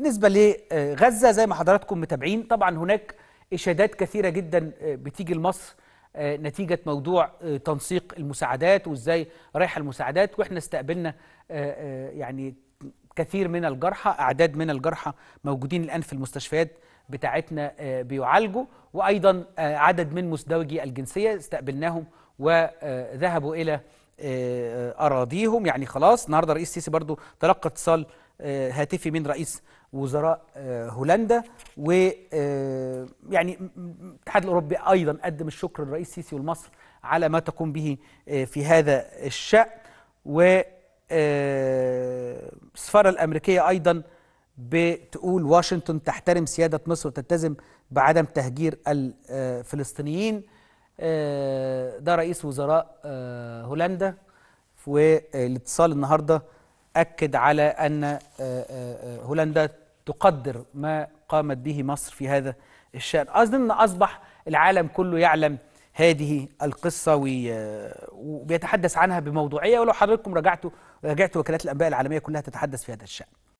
بالنسبة لغزة آه، زي ما حضراتكم متابعين طبعا هناك إشادات كثيرة جدا آه، بتيجي لمصر آه، نتيجة موضوع تنسيق المساعدات وإزاي رايحة المساعدات وإحنا استقبلنا يعني كثير من الجرحى أعداد من الجرحى موجودين الآن في المستشفيات بتاعتنا بيعالجوا وأيضا عدد من مزدوجي الجنسية استقبلناهم وذهبوا إلى أراضيهم يعني خلاص النهاردة رئيس سيسي برضو تلقى اتصال آه، هاتفي من رئيس وزراء آه، هولندا و آه، يعني الاتحاد الاوروبي ايضا قدم الشكر للرئيس سيسي ولمصر على ما تقوم به في هذا الشان و السفاره الامريكيه ايضا بتقول واشنطن تحترم سياده مصر وتلتزم بعدم تهجير الفلسطينيين ده رئيس وزراء هولندا والاتصال النهارده أكد على أن آه، آه، آه، هولندا تقدر ما قامت به مصر في هذا الشأن أظن أصبح العالم كله يعلم هذه القصة وبيتحدث عنها بموضوعية ولو حضرتكم رجعتوا رجعت وكالات الأنباء العالمية كلها تتحدث في هذا الشأن